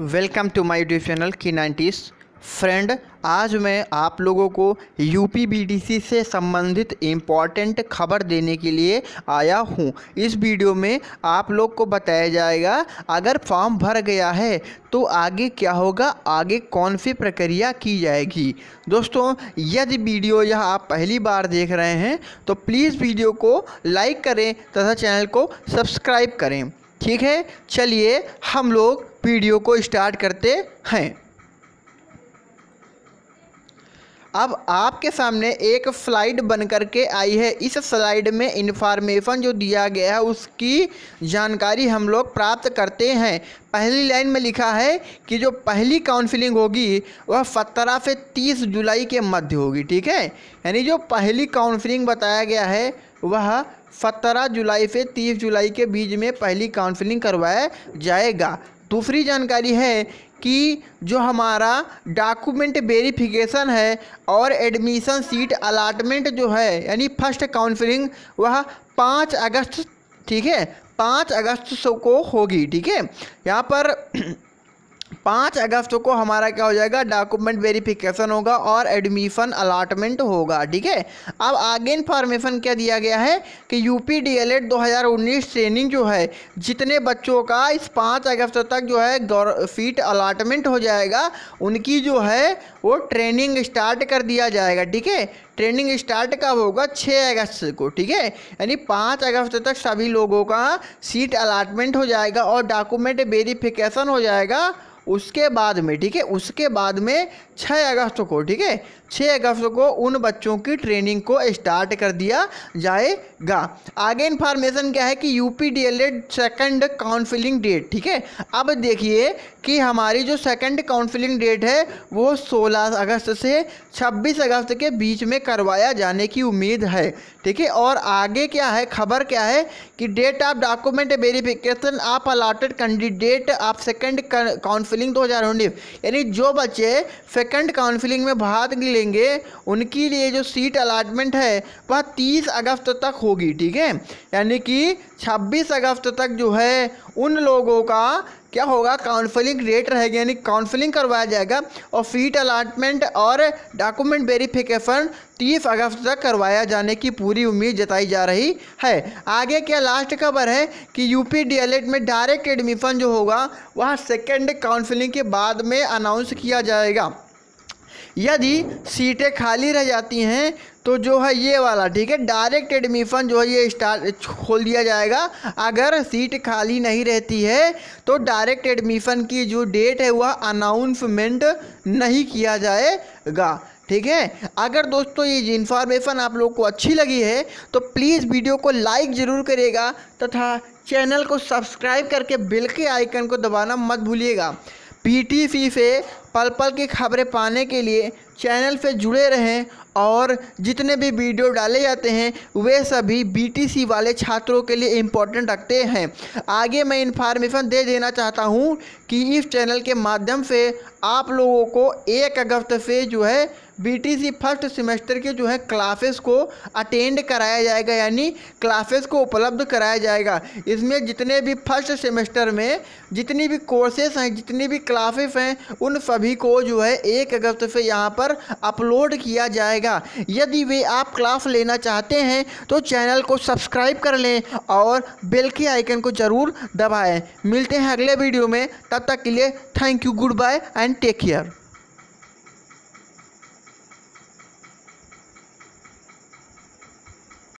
welcome to my YouTube channel की nineties friend आज मैं आप लोगों को यूपीबीडीसी से संबंधित इम्पॉर्टेंट खबर देने के लिए आया हूँ इस वीडियो में आप लोग को बताया जाएगा अगर फॉर्म भर गया है तो आगे क्या होगा आगे कौन सी प्रक्रिया की जाएगी दोस्तों यदि वीडियो यह आप पहली बार देख रहे हैं तो प्लीज़ वीडियो को लाइक करें तथा चैनल को सब्सक्राइब करें ठीक है चलिए हम लोग वीडियो को स्टार्ट करते हैं अब आपके सामने एक स्लाइड बन कर के आई है इस स्लाइड में इन्फॉर्मेशन जो दिया गया है उसकी जानकारी हम लोग प्राप्त करते हैं पहली लाइन में लिखा है कि जो पहली काउंसलिंग होगी वह सत्रह से तीस जुलाई के मध्य होगी ठीक है यानी जो पहली काउंसलिंग बताया गया है वह सत्रह जुलाई से तीस जुलाई के बीच में पहली काउंसलिंग करवाया जाएगा दूसरी जानकारी है कि जो हमारा डॉक्यूमेंट वेरिफिकेशन है और एडमिशन सीट अलाटमेंट जो है यानी फर्स्ट काउंसलिंग वह पाँच अगस्त ठीक है पाँच अगस्त को होगी ठीक है यहाँ पर पाँच अगस्त को हमारा क्या हो जाएगा डॉक्यूमेंट वेरिफिकेशन होगा और एडमिशन अलाटमेंट होगा ठीक है अब आगे इन्फॉर्मेशन क्या दिया गया है कि यूपी डीएलएड 2019 ट्रेनिंग जो है जितने बच्चों का इस पाँच अगस्त तक जो है सीट अलाटमेंट हो जाएगा उनकी जो है वो ट्रेनिंग स्टार्ट कर दिया जाएगा ठीक है ट्रेनिंग स्टार्ट कब होगा छः अगस्त को ठीक है यानी पाँच अगस्त तक सभी लोगों का सीट अलाटमेंट हो जाएगा और डॉक्यूमेंट वेरीफिकेशन हो जाएगा उसके बाद में ठीक है उसके बाद में 6 अगस्त को ठीक है 6 अगस्त को उन बच्चों की ट्रेनिंग को स्टार्ट कर दिया जाएगा आगे इन्फॉर्मेशन क्या है कि U P D El Ed second counselling date ठीक है अब देखिए कि हमारी जो सेकेंड काउंसिलिंग डेट है वो 16 अगस्त से 26 अगस्त के बीच में करवाया जाने की उम्मीद है ठीक है और आगे क्या है खबर क्या है कि date of document verification of allotted candidate of second council counselling उन्नीस यानी जो बच्चे सेकंड काउंसिलिंग में भाग लेंगे उनके लिए जो सीट अलाटमेंट है वह 30 अगस्त तक होगी ठीक है यानी कि 26 अगस्त तक जो है उन लोगों का क्या होगा काउंसलिंग रेट रहेगा यानी काउंसलिंग करवाया जाएगा और सीट अलाटमेंट और डॉक्यूमेंट वेरिफिकेशन 30 अगस्त तक करवाया जाने की पूरी उम्मीद जताई जा रही है आगे क्या लास्ट खबर है कि यूपी डीएलएड में डायरेक्ट एडमिशन जो होगा वह सेकेंड काउंसलिंग के बाद में अनाउंस किया जाएगा यदि सीटें खाली रह जाती हैं तो जो है ये वाला ठीक है डायरेक्ट एडमिशन जो है ये स्टार्ट खोल दिया जाएगा अगर सीट खाली नहीं रहती है तो डायरेक्ट एडमिशन की जो डेट है वह अनाउंसमेंट नहीं किया जाएगा ठीक है अगर दोस्तों ये इन्फॉर्मेशन आप लोग को अच्छी लगी है तो प्लीज़ वीडियो को लाइक ज़रूर करिएगा तथा चैनल को सब्सक्राइब करके बिल के आइकन को दबाना मत भूलिएगा पी से पल पल की खबरें पाने के लिए चैनल से जुड़े रहें और जितने भी वीडियो डाले जाते हैं वे सभी बीटीसी वाले छात्रों के लिए इम्पोर्टेंट रखते हैं आगे मैं इन्फॉर्मेशन दे देना चाहता हूँ कि इस चैनल के माध्यम से आप लोगों को एक अगस्त से जो है बीटीसी फर्स्ट सेमेस्टर के जो है क्लासेस को अटेंड कराया जाएगा यानी क्लासेस को उपलब्ध कराया जाएगा इसमें जितने भी फर्स्ट सेमेस्टर में जितनी भी कोर्सेस हैं जितनी भी क्लासेस हैं उन सब सभी को जो है एक अगस्त से यहाँ पर अपलोड किया जाएगा यदि वे आप क्लास लेना चाहते हैं तो चैनल को सब्सक्राइब कर लें और बेल के आइकन को ज़रूर दबाएँ मिलते हैं अगले वीडियो में तब तक के लिए thank you goodbye and take care